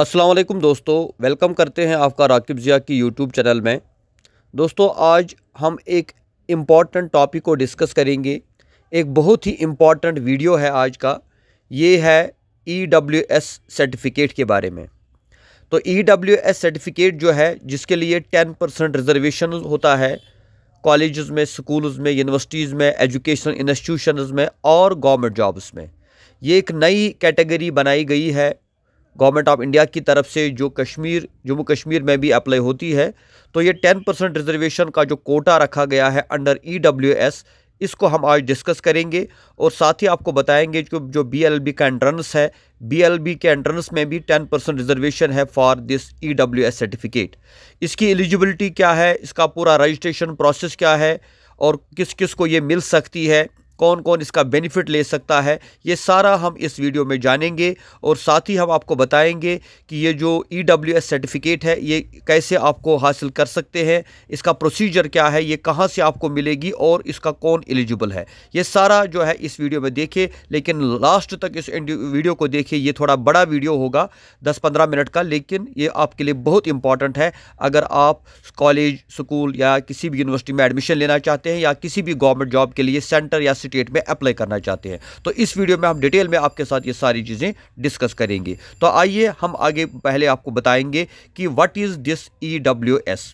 असलम दोस्तों वेलकम करते हैं आपका राकिब ज़िया की यूट्यूब चैनल में दोस्तों आज हम एक इम्पॉर्टेंट टॉपिक को डिस्कस करेंगे एक बहुत ही इम्पॉर्टेंट वीडियो है आज का ये है ई डब्ल्यू एस सर्टिफिकेट के बारे में तो ई डब्ल्यू एस सर्टिफिकेट जो है जिसके लिए टेन परसेंट रिजर्वेशन होता है कॉलेज़ में स्कूल्स में यूनिवर्सिटीज़ में एजुकेशनल इंस्टीट्यूशन में और गवर्नमेंट जॉब्स में ये एक नई कैटेगरी बनाई गई है गवर्नमेंट ऑफ इंडिया की तरफ से जो कश्मीर जम्मू कश्मीर में भी अप्लाई होती है तो ये टेन परसेंट रिजर्वेशन का जो कोटा रखा गया है अंडर ई डब्ल्यू एस इसको हम आज डिस्कस करेंगे और साथ ही आपको बताएंगे कि जो बी एल बी का एंट्रेंस है बी एल बी के एंट्रेंस में भी टेन परसेंट रिजर्वेशन है for this E W S certificate इसकी एलिजिबिलिटी क्या है इसका पूरा रजिस्ट्रेशन प्रोसेस क्या है और किस किस को ये मिल सकती है कौन कौन इसका बेनिफिट ले सकता है ये सारा हम इस वीडियो में जानेंगे और साथ ही हम आपको बताएंगे कि ये जो ई डब्ल्यू एस सर्टिफिकेट है ये कैसे आपको हासिल कर सकते हैं इसका प्रोसीजर क्या है ये कहाँ से आपको मिलेगी और इसका कौन एलिजिबल है ये सारा जो है इस वीडियो में देखिए लेकिन लास्ट तक इस वीडियो को देखिए ये थोड़ा बड़ा वीडियो होगा दस पंद्रह मिनट का लेकिन ये आपके लिए बहुत इंपॉर्टेंट है अगर आप कॉलेज स्कूल या किसी भी यूनिवर्सिटी में एडमिशन लेना चाहते हैं या किसी भी गवर्नमेंट जॉब के लिए सेंटर या स्टेट में अप्लाई करना चाहते हैं तो इस वीडियो में हम डिटेल में आपके साथ ये सारी चीज़ें डिस्कस करेंगे तो आइए हम आगे पहले आपको बताएंगे कि what is this E W S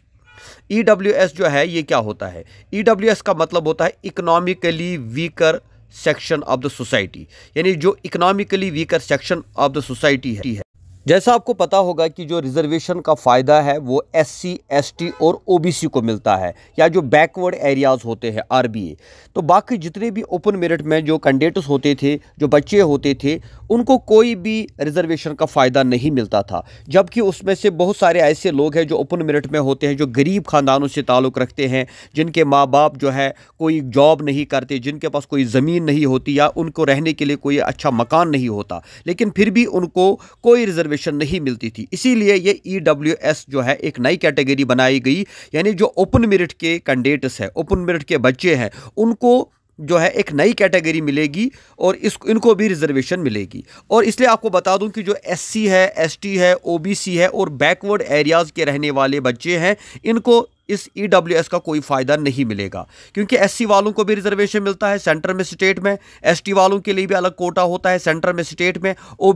E W S जो है ये क्या होता है ई डब्ल्यू एस का मतलब होता है economically weaker section of the society यानी जो economically weaker section of the society है जैसा आपको पता होगा कि जो रिजर्वेशन का फ़ायदा है वो एससी, एसटी और ओबीसी को मिलता है या जो बैकवर्ड एरियाज़ होते हैं आरबीए तो बाकी जितने भी ओपन मेरिट में जो कैंडिडेट्स होते थे जो बच्चे होते थे उनको कोई भी रिजर्वेशन का फ़ायदा नहीं मिलता था जबकि उसमें से बहुत सारे ऐसे लोग हैं जो ओपन मेरिट में होते हैं जो गरीब ख़ानदानों से ताल्लुक़ रखते हैं जिनके माँ बाप जो है कोई जॉब नहीं करते जिनके पास कोई ज़मीन नहीं होती या उनको रहने के लिए कोई अच्छा मकान नहीं होता लेकिन फिर भी उनको कोई रिजर्वेशन रजिस्ट्रेशन नहीं मिलती थी इसीलिए ये ई e जो है एक नई कैटेगरी बनाई गई यानी जो ओपन मेरिट के कैंडिडेट्स हैं ओपन मेरिट के बच्चे हैं उनको जो है एक नई कैटेगरी मिलेगी और इस इनको भी रिजर्वेशन मिलेगी और इसलिए आपको बता दूं कि जो एससी है एसटी है ओबीसी है और बैकवर्ड एरियाज़ के रहने वाले बच्चे हैं इनको इस ई e का कोई फ़ायदा नहीं मिलेगा क्योंकि एस वालों को भी रिजर्वेशन मिलता है सेंटर में स्टेट में एस वालों के लिए भी अलग कोटा होता है सेंटर में स्टेट में ओ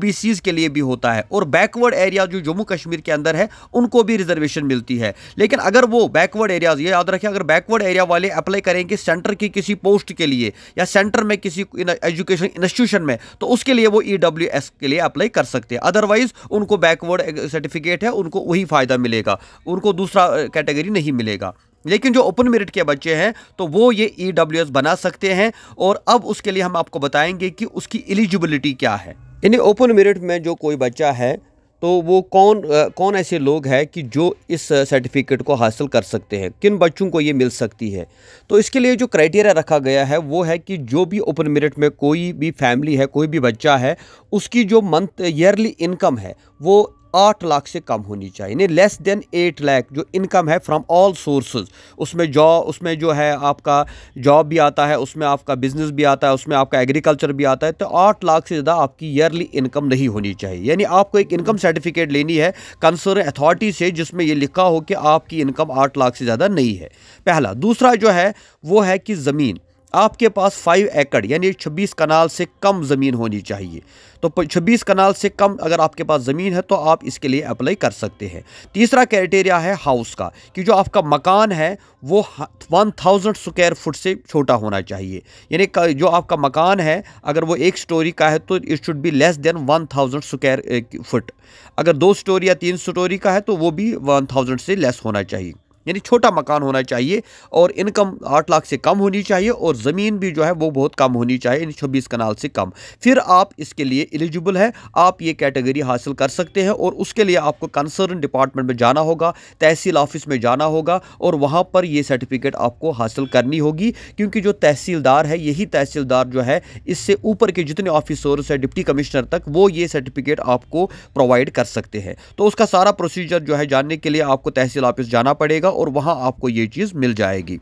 के लिए भी होता है और बैकवर्ड एरिया जो जम्मू कश्मीर के अंदर है उनको भी रिजर्वेशन मिलती है लेकिन अगर वो बैकवर्ड एरियाज ये याद रखें अगर बैकवर्ड एरिया वाले अप्लाई करेंगे सेंटर की किसी पोस्ट के लिए या सेंटर में किसी एजुकेशन इंस्टीट्यूशन में तो उसके लिए वो ई e के लिए अप्लाई कर सकते हैं अदरवाइज उनको बैकवर्ड सर्टिफिकेट है उनको वही फ़ायदा मिलेगा उनको दूसरा कैटेगरी नहीं मिलेगा लेकिन जो ओपन मेरिट के बच्चे हैं तो वो ये ई e बना सकते हैं और अब उसके लिए हम आपको बताएंगे कि उसकी एलिजिबिलिटी क्या है यानी ओपन मेरिट में जो कोई बच्चा है तो वो कौन आ, कौन ऐसे लोग हैं कि जो इस सर्टिफिकेट को हासिल कर सकते हैं किन बच्चों को ये मिल सकती है तो इसके लिए जो क्राइटेरिया रखा गया है वो है कि जो भी ओपन मेरिट में कोई भी फैमिली है कोई भी बच्चा है उसकी जो मंथ ईयरली इनकम है वो आठ लाख से कम होनी चाहिए यानी लेस देन एट लाख जो इनकम है फ्रॉम ऑल सोर्सेज उसमें जॉब उसमें जो है आपका जॉब भी आता है उसमें आपका बिजनेस भी आता है उसमें आपका एग्रीकल्चर भी आता है तो आठ लाख से ज़्यादा आपकी ईयरली इनकम नहीं होनी चाहिए यानी आपको एक इनकम सर्टिफिकेट लेनी है कंसर्न अथॉरिटी से जिसमें ये लिखा हो कि आपकी इनकम आठ लाख से ज़्यादा नहीं है पहला दूसरा जो है वो है कि ज़मीन आपके पास फाइव एकड़ यानी छब्बीस कनाल से कम ज़मीन होनी चाहिए तो छब्बीस कनाल से कम अगर आपके पास ज़मीन है तो आप इसके लिए अप्लाई कर सकते हैं तीसरा क्राइटेरिया है हाउस का कि जो आपका मकान है वो वन थाउजेंड स्क्वायर फुट से छोटा होना चाहिए यानी जो आपका मकान है अगर वो एक स्टोरी का है तो it should be less than one thousand square foot अगर दो स्टोरी या तीन स्टोरी का है तो वो भी वन थाउजेंड से लेस होना चाहिए यानी छोटा मकान होना चाहिए और इनकम आठ लाख से कम होनी चाहिए और ज़मीन भी जो है वो बहुत कम होनी चाहिए इन छब्बीस कनाल से कम फिर आप इसके लिए एलिजिबल है आप ये कैटेगरी हासिल कर सकते हैं और उसके लिए आपको कंसर्न डिपार्टमेंट में जाना होगा तहसील ऑफिस में जाना होगा और वहाँ पर ये सर्टिफिकेट आपको हासिल करनी होगी क्योंकि जो तहसीलदार है यही तहसीलदार जो है इससे ऊपर के जितने ऑफिसर्स हैं डिप्टी कमिश्नर तक वो ये सर्टिफिकेट आपको प्रोवाइड कर सकते हैं तो उसका सारा प्रोसीजर जो है जानने के लिए आपको तहसील ऑफिस जाना पड़ेगा और वहाँ आपको ये चीज़ मिल जाएगी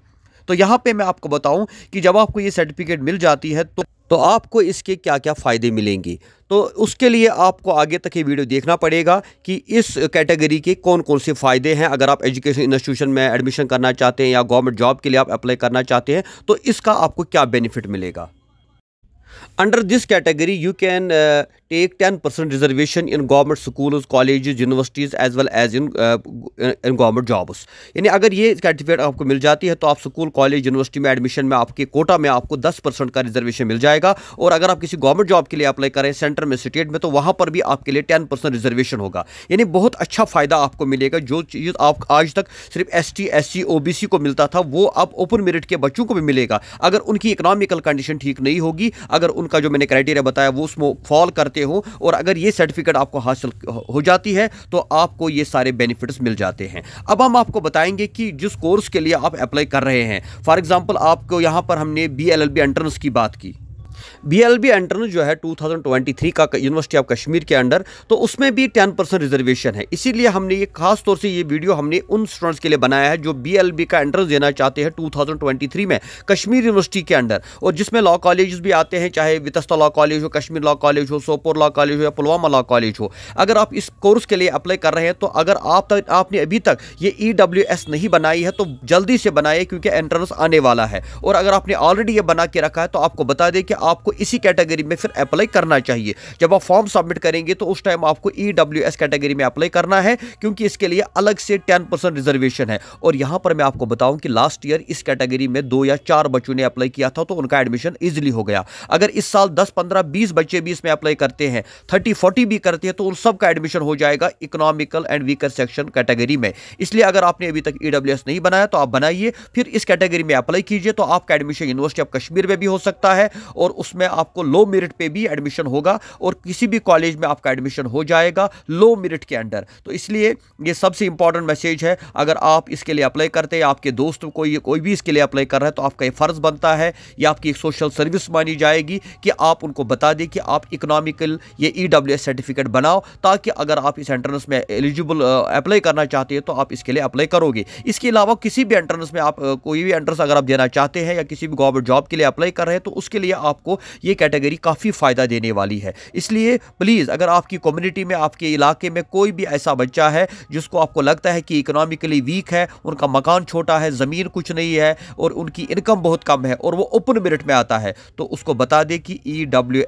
तो यहाँ पे मैं आपको बताऊं कि जब आपको ये सर्टिफिकेट मिल जाती है तो तो आपको इसके क्या क्या फ़ायदे मिलेंगे तो उसके लिए आपको आगे तक ये वीडियो देखना पड़ेगा कि इस कैटेगरी के कौन कौन से फ़ायदे हैं अगर आप एजुकेशन इंस्टीट्यूशन में एडमिशन करना चाहते हैं या गवर्नमेंट जॉब के लिए आप अप्लाई करना चाहते हैं तो इसका आपको क्या बेनिफिट मिलेगा under this category you can take ten percent reservation in government school college universities as well as in in government jobs यानी अगर ये सर्टिफिकेट आपको मिल जाती है तो आप स्कूल कॉलेज यूनिवर्सिटी में एडमिशन में आपके कोटा में आपको दस परसेंट का रिजर्वेशन मिल जाएगा और अगर आप किसी गवर्नमेंट जॉब के लिए अप्लाई करें सेंटर में स्टेट में तो वहाँ पर भी आपके लिए टेन परसेंट रिजर्वेशन होगा यानी बहुत अच्छा फ़ायदा आपको मिलेगा जो चीज़ आप आज तक सिर्फ S T S C O B C को मिलता था वो अब ओपन मेरिट के बच्चों को भी मिलेगा अगर उनकी इकनॉमिकल कंडीशन ठीक नहीं होगी अगर उनका का जो मैंने क्राइटेरिया बताया वो उसमें फॉल करते हो और अगर ये सर्टिफिकेट आपको हासिल हो जाती है तो आपको ये सारे बेनिफिट्स मिल जाते हैं अब हम आपको बताएंगे कि जिस कोर्स के लिए आप अप्लाई कर रहे हैं फॉर एग्ज़ाम्पल आपको यहाँ पर हमने B L L B entrance की बात की बीएलबी एंट्रेंस जो है 2023 का यूनिवर्सिटी ऑफ कश्मीर के अंडर तो उसमें भी 10 परसेंट रिजर्वेशन है इसीलिए हमने ये खास तौर से ये वीडियो हमने उन स्टूडेंट्स के लिए बनाया है जो बीएलबी का एंट्रेंस देना चाहते हैं 2023 में कश्मीर यूनिवर्सिटी के अंडर और जिसमें लॉ कॉलेज भी आते हैं चाहे वितस्ता लॉ कॉलेज हो कश्मीर लॉ कॉलेज हो सोपोर लॉ कॉलेज हो या पुलवामा लॉ कॉलेज हो अगर आप इस कोर्स के लिए अप्लाई कर रहे हैं तो अगर आप तक आपने अभी तक ये ई e नहीं बनाई है तो जल्दी से बनाए क्योंकि एंट्रेंस आने वाला है और अगर आपने ऑलरेडी ये बना के रखा है तो आपको बता दें कि आप आपको इसी कैटेगरी में फिर अप्लाई करना चाहिए जब आप फॉर्म सबमिट करेंगे तो उस टाइम आपको ई e कैटेगरी में अप्लाई करना है क्योंकि इसके लिए अलग से टेन रिजर्वेशन है और यहां पर मैं आपको बताऊं कि लास्ट ईयर इस कैटेगरी में दो या चार बच्चों ने अप्लाई किया था तो उनका एडमिशन ईजिली हो गया अगर इस साल दस पंद्रह बीस बच्चे भी इसमें अप्लाई करते हैं थर्टी फोर्टी भी करते हैं तो उन सबका एडमिशन हो जाएगा economical and weaker section category में इसलिए अगर आपने अभी तक ई e नहीं बनाया तो आप बनाइए फिर इस कैटेगरी में अप्लाई कीजिए तो आपका एडमिशन यूनिवर्सिटी ऑफ कश्मीर में भी हो सकता है और उसमें आपको लो मेरिट पे भी एडमिशन होगा और किसी भी कॉलेज में आपका एडमिशन हो जाएगा लो मेरिट के अंडर तो इसलिए ये सबसे इंपॉर्टेंट मैसेज है अगर आप इसके लिए अप्लाई करते हैं आपके दोस्त कोई कोई भी इसके लिए अप्लाई कर रहा है तो आपका ये फ़र्ज़ बनता है या आपकी एक सोशल सर्विस मानी जाएगी कि आप उनको बता दें कि आप इकोनॉमिकल ये ई e सर्टिफिकेट बनाओ ताकि अगर आप इस एंट्रेंस में एलिजिबल अप्लाई करना चाहते हैं तो आप इसके लिए अप्लाई करोगे इसके अलावा किसी भी एंट्रेंस में आप कोई भी एंट्रेंस अगर आप देना चाहते हैं या किसी भी गवर्नमेंट जॉब के लिए अप्लाई कर रहे हैं तो उसके लिए आपको आपको ये कैटेगरी काफ़ी फ़ायदा देने वाली है इसलिए प्लीज़ अगर आपकी कम्युनिटी में आपके इलाके में कोई भी ऐसा बच्चा है जिसको आपको लगता है कि इकोनॉमिकली वीक है उनका मकान छोटा है ज़मीन कुछ नहीं है और उनकी इनकम बहुत कम है और वो ओपन मेरिट में आता है तो उसको बता दें कि ई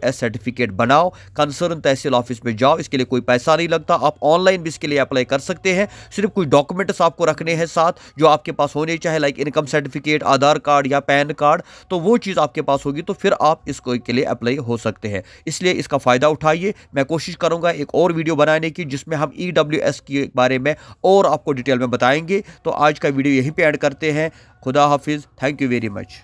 e सर्टिफिकेट बनाओ कंसर्न तहसील ऑफिस में जाओ इसके लिए कोई पैसा नहीं लगता आप ऑनलाइन भी इसके लिए अप्लाई कर सकते हैं सिर्फ कुछ डॉक्यूमेंट्स आपको रखने हैं साथ जो आपके पास होने चाहिए like income certificate Aadhaar card या पैन कार्ड तो वो चीज़ आपके पास होगी तो फिर आप इस इसको के लिए अप्लाई हो सकते हैं इसलिए इसका फ़ायदा उठाइए मैं कोशिश करूँगा एक और वीडियो बनाने की जिसमें हम ई e के बारे में और आपको डिटेल में बताएंगे तो आज का वीडियो यहीं पर एड करते हैं खुदा हाफिज़ थैंक यू वेरी मच